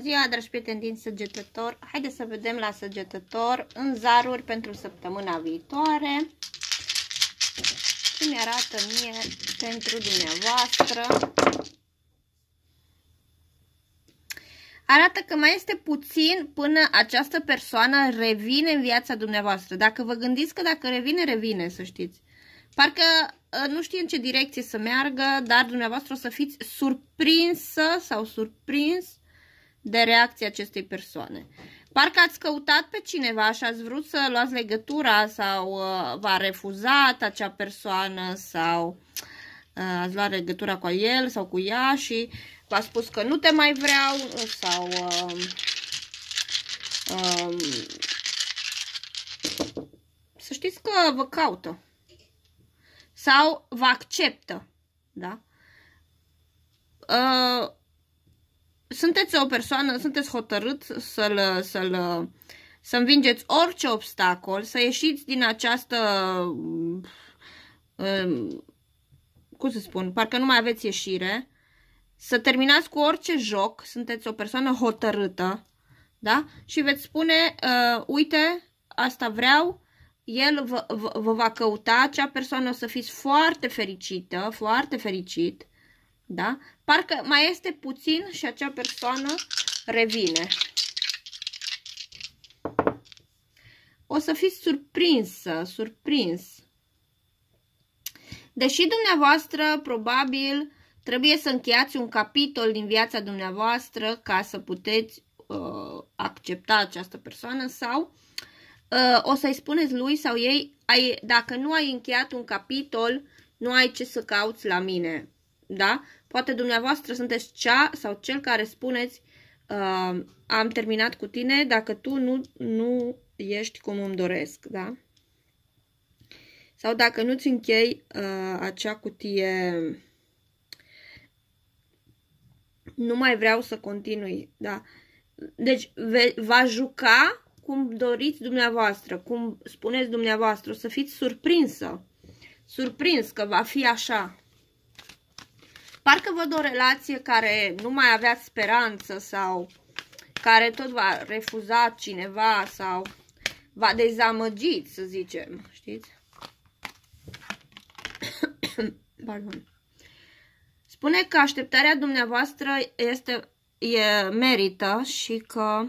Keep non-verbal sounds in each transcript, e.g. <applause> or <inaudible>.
ziua, dragi prieteni din săgetător! Haideți să vedem la săgetător în zaruri pentru săptămâna viitoare. Cum arată mie pentru dumneavoastră. Arată că mai este puțin până această persoană revine în viața dumneavoastră. Dacă vă gândiți că dacă revine, revine, să știți. Parcă ă, nu știu în ce direcție să meargă, dar dumneavoastră o să fiți surprinsă sau surprins de reacția acestei persoane. Parcă ați căutat pe cineva și ați vrut să luați legătura sau uh, v-a refuzat acea persoană sau uh, ați luat legătura cu el sau cu ea și v-a spus că nu te mai vreau sau uh, uh, să știți că vă caută sau vă acceptă, da? Uh, sunteți o persoană, sunteți hotărât să-l, să-l, să învingeți orice obstacol, să ieșiți din această, um, cum să spun, parcă nu mai aveți ieșire, să terminați cu orice joc, sunteți o persoană hotărâtă, da? Și veți spune, uh, uite, asta vreau, el vă, vă, vă va căuta, acea persoană o să fiți foarte fericită, foarte fericit, da? Parcă mai este puțin și acea persoană revine. O să fiți surprinsă, surprins. Deși dumneavoastră, probabil, trebuie să încheiați un capitol din viața dumneavoastră ca să puteți uh, accepta această persoană sau uh, o să-i spuneți lui sau ei, ai, dacă nu ai încheiat un capitol, nu ai ce să cauți la mine. Da? Poate dumneavoastră sunteți cea sau cel care spuneți uh, am terminat cu tine dacă tu nu, nu ești cum îmi doresc. Da? Sau dacă nu-ți închei uh, acea cutie nu mai vreau să continui. Da? Deci ve, va juca cum doriți dumneavoastră, cum spuneți dumneavoastră, să fiți surprinsă. Surprins că va fi așa. Parcă văd o relație care nu mai avea speranță sau care tot va refuza cineva sau va dezamăgit, să zicem, știți? <coughs> Pardon. Spune că așteptarea dumneavoastră este, e, merită și că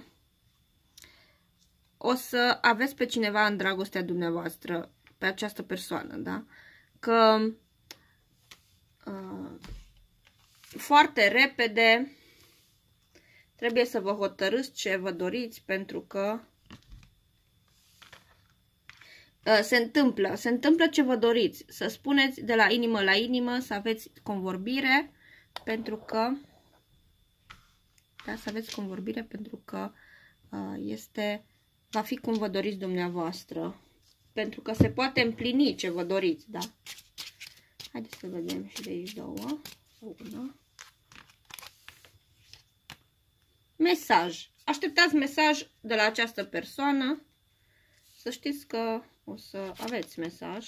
o să aveți pe cineva în dragostea dumneavoastră, pe această persoană, da? Că uh, foarte repede trebuie să vă hotărâți ce vă doriți pentru că ă, se întâmplă, se întâmplă ce vă doriți. Să spuneți de la inimă la inimă, să aveți convorbire, pentru că da, să aveți convorbire pentru că ă, este, va fi cum vă doriți dumneavoastră. Pentru că se poate împlini ce vă doriți, da? Haideți să vedem și de aici două. 1. Mesaj. Așteptați mesaj de la această persoană. Să știți că o să aveți mesaj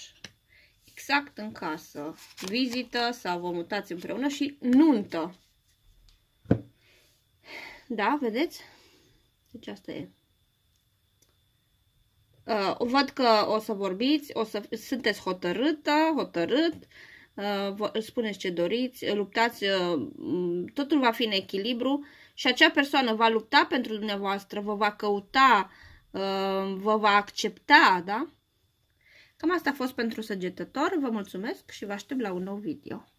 exact în casă. Vizită sau vă mutați împreună și nuntă. Da, vedeți? Deci asta e. Uh, văd că o să vorbiți, o să sunteți hotărâtă, hotărât, Uh, spuneți ce doriți, luptați, uh, totul va fi în echilibru și acea persoană va lupta pentru dumneavoastră, vă va căuta, uh, vă va accepta, da? Cam asta a fost pentru săgetător, vă mulțumesc și vă aștept la un nou video.